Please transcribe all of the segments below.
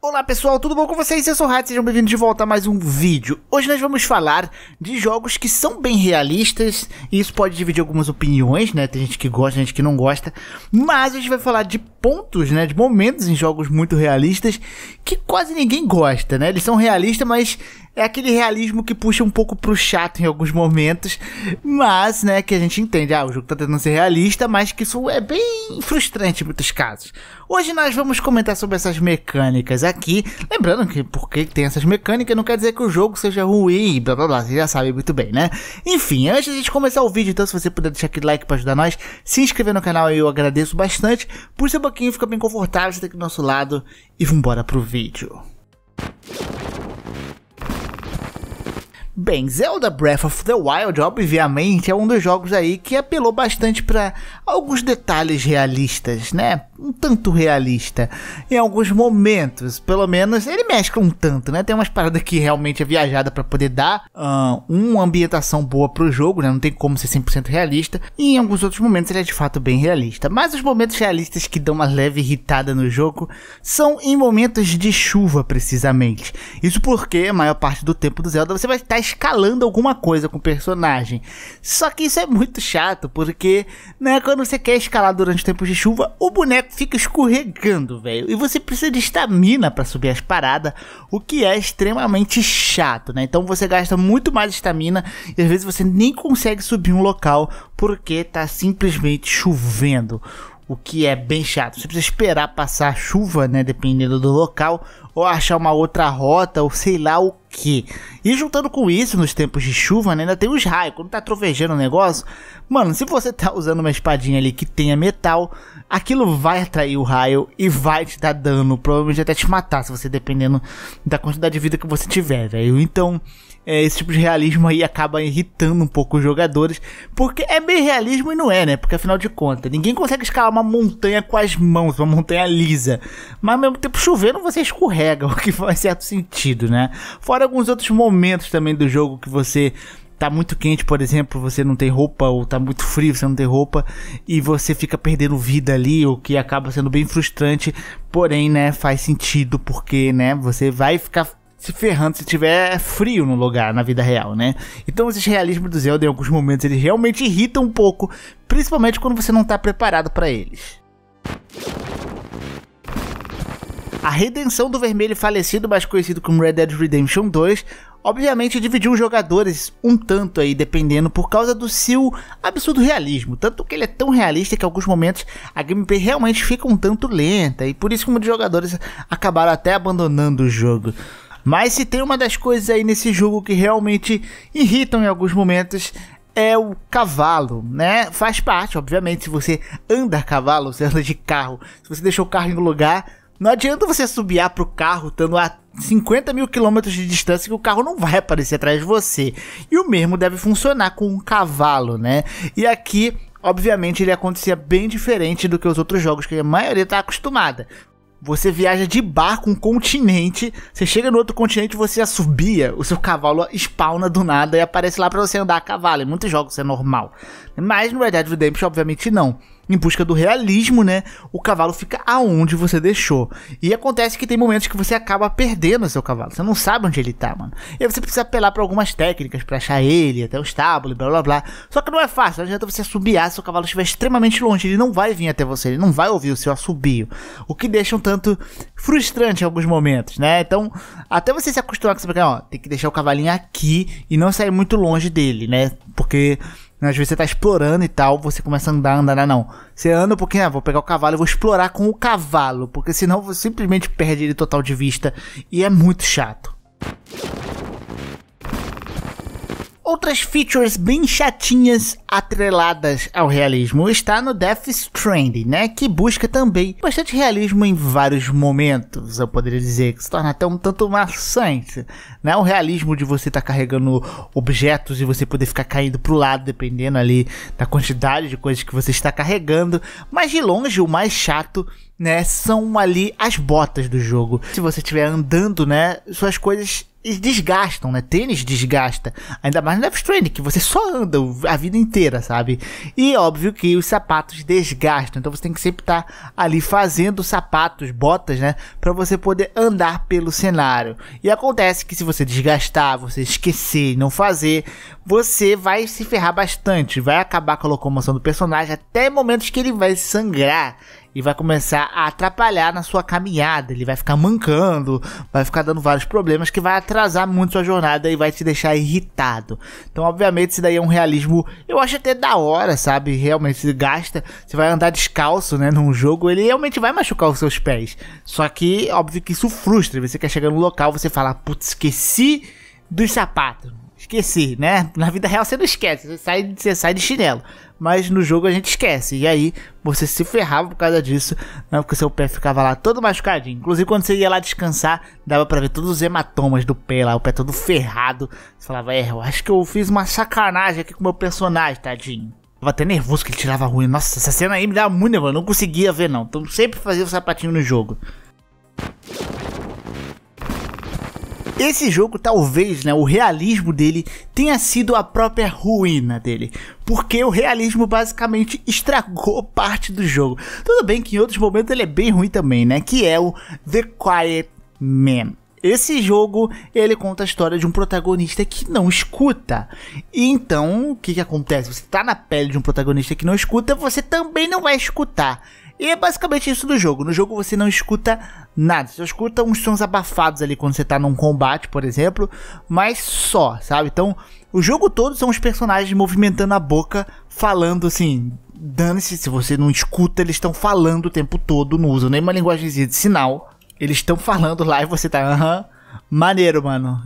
Olá pessoal, tudo bom com vocês? Eu sou o Hat, sejam bem-vindos de volta a mais um vídeo. Hoje nós vamos falar de jogos que são bem realistas, e isso pode dividir algumas opiniões, né? Tem gente que gosta, tem gente que não gosta, mas a gente vai falar de pontos, né? De momentos em jogos muito realistas que quase ninguém gosta, né? Eles são realistas, mas é aquele realismo que puxa um pouco pro chato em alguns momentos, mas, né, que a gente entende, ah, o jogo tá tentando ser realista, mas que isso é bem frustrante em muitos casos. Hoje nós vamos comentar sobre essas mecânicas aqui. Lembrando que porque tem essas mecânicas não quer dizer que o jogo seja ruim, blá blá blá, você já sabe muito bem, né? Enfim, antes de começar o vídeo, então se você puder deixar aquele like para ajudar nós, se inscrever no canal eu agradeço bastante. Por seu pouquinho, fica bem confortável, você tá aqui do nosso lado e vambora pro vídeo. Bem, Zelda Breath of the Wild, obviamente, é um dos jogos aí que apelou bastante para alguns detalhes realistas, né? Um tanto realista em alguns momentos, pelo menos ele mescla um tanto, né? Tem umas paradas que realmente é viajada para poder dar uh, uma ambientação boa pro jogo, né? Não tem como ser 100% realista, e em alguns outros momentos ele é de fato bem realista. Mas os momentos realistas que dão uma leve irritada no jogo são em momentos de chuva, precisamente. Isso porque a maior parte do tempo do Zelda você vai estar escalando alguma coisa com o personagem. Só que isso é muito chato, porque né, quando você quer escalar durante tempos de chuva, o boneco fica escorregando, velho. E você precisa de estamina para subir as paradas, o que é extremamente chato, né? Então você gasta muito mais estamina e às vezes você nem consegue subir um local porque tá simplesmente chovendo o que é bem chato. Você precisa esperar passar a chuva, né, dependendo do local, ou achar uma outra rota, ou sei lá o aqui. E juntando com isso, nos tempos de chuva, né, ainda tem os raios. Quando tá trovejando o negócio, mano, se você tá usando uma espadinha ali que tenha metal, aquilo vai atrair o raio e vai te dar dano. Provavelmente até te matar, se você dependendo da quantidade de vida que você tiver, velho. Então, é, esse tipo de realismo aí acaba irritando um pouco os jogadores. Porque é meio realismo e não é, né? Porque afinal de contas, ninguém consegue escalar uma montanha com as mãos, uma montanha lisa. Mas ao mesmo tempo chovendo você escorrega, o que faz certo sentido, né? Fora alguns outros momentos também do jogo que você tá muito quente, por exemplo, você não tem roupa, ou tá muito frio, você não tem roupa, e você fica perdendo vida ali, o que acaba sendo bem frustrante, porém, né, faz sentido, porque, né, você vai ficar se ferrando se tiver frio no lugar, na vida real, né? Então esses realismos do Zelda, em alguns momentos, eles realmente irritam um pouco, principalmente quando você não tá preparado para eles. A redenção do vermelho falecido, mais conhecido como Red Dead Redemption 2, obviamente dividiu os jogadores um tanto aí, dependendo, por causa do seu absurdo realismo. Tanto que ele é tão realista que em alguns momentos a gameplay realmente fica um tanto lenta, e por isso que muitos jogadores acabaram até abandonando o jogo. Mas se tem uma das coisas aí nesse jogo que realmente irritam em alguns momentos é o cavalo, né? Faz parte, obviamente, se você anda a cavalo, você anda de carro, se você deixou o carro em lugar, não adianta você para pro carro estando a 50 mil quilômetros de distância que o carro não vai aparecer atrás de você. E o mesmo deve funcionar com um cavalo, né? E aqui, obviamente, ele acontecia bem diferente do que os outros jogos que a maioria está acostumada. Você viaja de barco um continente, você chega no outro continente, você assobia, o seu cavalo spawna do nada e aparece lá para você andar a cavalo. Em muitos jogos isso é normal. Mas no Red Dead Redemption, obviamente, não em busca do realismo, né? O cavalo fica aonde você deixou. E acontece que tem momentos que você acaba perdendo o seu cavalo. Você não sabe onde ele tá, mano. E aí você precisa apelar para algumas técnicas para achar ele, até o estábulo, blá blá blá. Só que não é fácil, não adianta você assobiar se o cavalo estiver extremamente longe. Ele não vai vir até você, ele não vai ouvir o seu assobio. O que deixa um tanto frustrante em alguns momentos, né? Então, até você se acostumar com isso, ó, tem que deixar o cavalinho aqui e não sair muito longe dele, né? Porque né? Às vezes você tá explorando e tal, você começa a andar, andar, não. Você anda um pouquinho, ah, vou pegar o cavalo e vou explorar com o cavalo, porque senão você simplesmente perde ele total de vista e é muito chato. Outras features bem chatinhas atreladas ao realismo está no Death Stranding, né? Que busca também bastante realismo em vários momentos, eu poderia dizer, que se torna até um tanto maçante, né? O realismo de você estar tá carregando objetos e você poder ficar caindo pro lado, dependendo ali da quantidade de coisas que você está carregando, mas de longe o mais chato né, são ali as botas do jogo. Se você estiver andando, né, suas coisas desgastam, né? Tênis desgasta. Ainda mais no Death Stranding, que você só anda a vida inteira, sabe? E óbvio que os sapatos desgastam. Então você tem que sempre estar tá ali fazendo sapatos, botas, né? Pra você poder andar pelo cenário. E acontece que se você desgastar, você esquecer e não fazer, você vai se ferrar bastante. Vai acabar com a locomoção do personagem até momentos que ele vai sangrar e vai começar a atrapalhar na sua caminhada. Ele vai ficar mancando, vai ficar dando vários problemas que vai atrasar muito sua jornada e vai te deixar irritado. Então, obviamente, isso daí é um realismo, eu acho até da hora, sabe? Realmente se gasta, você vai andar descalço, né, num jogo, ele realmente vai machucar os seus pés. Só que, óbvio que isso frustra. Você quer chegar no local, você fala, putz, esqueci dos sapatos esqueci, né? Na vida real você não esquece, você sai, você sai de chinelo. Mas no jogo a gente esquece. E aí você se ferrava por causa disso, né? Porque seu pé ficava lá todo machucadinho. Inclusive quando você ia lá descansar, dava para ver todos os hematomas do pé lá, o pé todo ferrado. Você falava, é, eu acho que eu fiz uma sacanagem aqui com o meu personagem, tadinho. Eu tava até nervoso que ele tirava ruim. Nossa, essa cena aí me dava muito nervoso. Eu não conseguia ver, não. Então sempre fazia o sapatinho no jogo. Esse jogo, talvez, né, o realismo dele tenha sido a própria ruína dele. Porque o realismo basicamente estragou parte do jogo. Tudo bem que em outros momentos ele é bem ruim também, né? Que é o The Quiet Man. Esse jogo, ele conta a história de um protagonista que não escuta. E então, o que, que acontece? Você tá na pele de um protagonista que não escuta, você também não vai escutar. E é basicamente isso do jogo. No jogo você não escuta nada. Você escuta uns sons abafados ali quando você tá num combate, por exemplo. Mas só, sabe? Então, o jogo todo são os personagens movimentando a boca, falando assim. Dane-se, se você não escuta, eles estão falando o tempo todo, não usam nenhuma linguagem de sinal. Eles estão falando lá e você tá, aham. Maneiro, mano.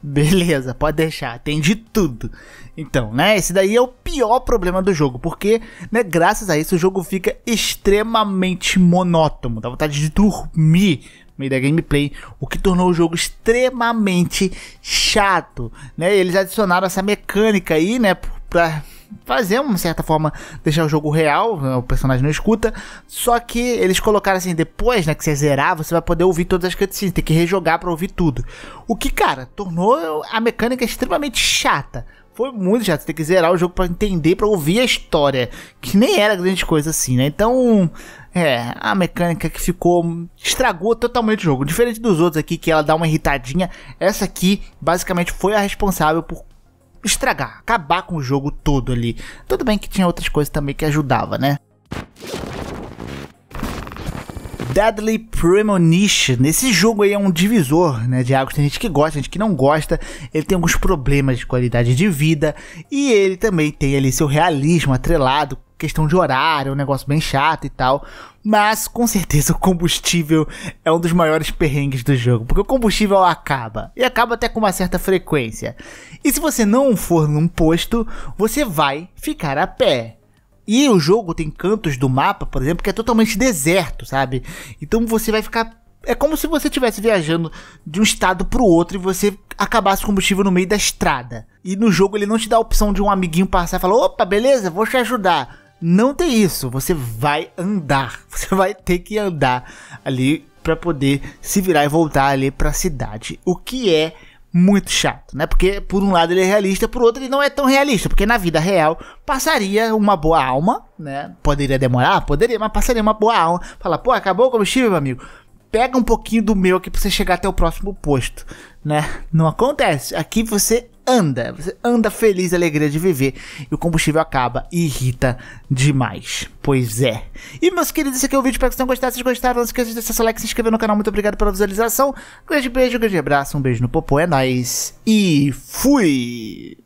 Beleza, pode deixar, de tudo. Então, né, esse daí é o pior problema do jogo, porque, né, graças a isso o jogo fica extremamente monótono, dá vontade de dormir no meio da gameplay, o que tornou o jogo extremamente chato, né? Eles adicionaram essa mecânica aí, né, pra fazer uma certa forma deixar o jogo real, né, o personagem não escuta. Só que eles colocaram assim, depois, né, que você zerar, você vai poder ouvir todas as cutscenes, tem que rejogar para ouvir tudo. O que, cara, tornou a mecânica extremamente chata. Foi muito chato, você tem que zerar o jogo para entender, para ouvir a história, que nem era grande coisa assim, né? Então, é, a mecânica que ficou. estragou totalmente o jogo. Diferente dos outros aqui, que ela dá uma irritadinha, essa aqui basicamente foi a responsável por estragar, acabar com o jogo todo ali. Tudo bem que tinha outras coisas também que ajudava, né? Deadly Premonition. Esse jogo aí é um divisor né, de águas. Tem gente que gosta, tem gente que não gosta. Ele tem alguns problemas de qualidade de vida. E ele também tem ali seu realismo atrelado. Questão de horário, é um negócio bem chato e tal. Mas com certeza o combustível é um dos maiores perrengues do jogo, porque o combustível acaba e acaba até com uma certa frequência. E se você não for num posto, você vai ficar a pé. E o jogo tem cantos do mapa, por exemplo, que é totalmente deserto, sabe? Então você vai ficar. É como se você estivesse viajando de um estado para o outro e você acabasse o combustível no meio da estrada. E no jogo ele não te dá a opção de um amiguinho passar e falar: opa, beleza, vou te ajudar. Não tem isso. Você vai andar. Você vai ter que andar ali para poder se virar e voltar ali para a cidade. O que é muito chato, né? Porque por um lado ele é realista, por outro ele não é tão realista, porque na vida real passaria uma boa alma, né? Poderia demorar, poderia, mas passaria uma boa alma. Falar, pô, acabou o combustível, meu amigo. Pega um pouquinho do meu aqui para você chegar até o próximo posto, né? Não acontece. Aqui você anda, você anda feliz, alegria de viver, e o combustível acaba e irrita demais. Pois é. E meus queridos, esse aqui é o vídeo, espero que vocês tenham gostado. Se vocês gostaram, não esqueçam de deixar seu like, se inscrever no canal, muito obrigado pela visualização. Um grande beijo, um grande abraço, um beijo no popô, é nóis, e fui!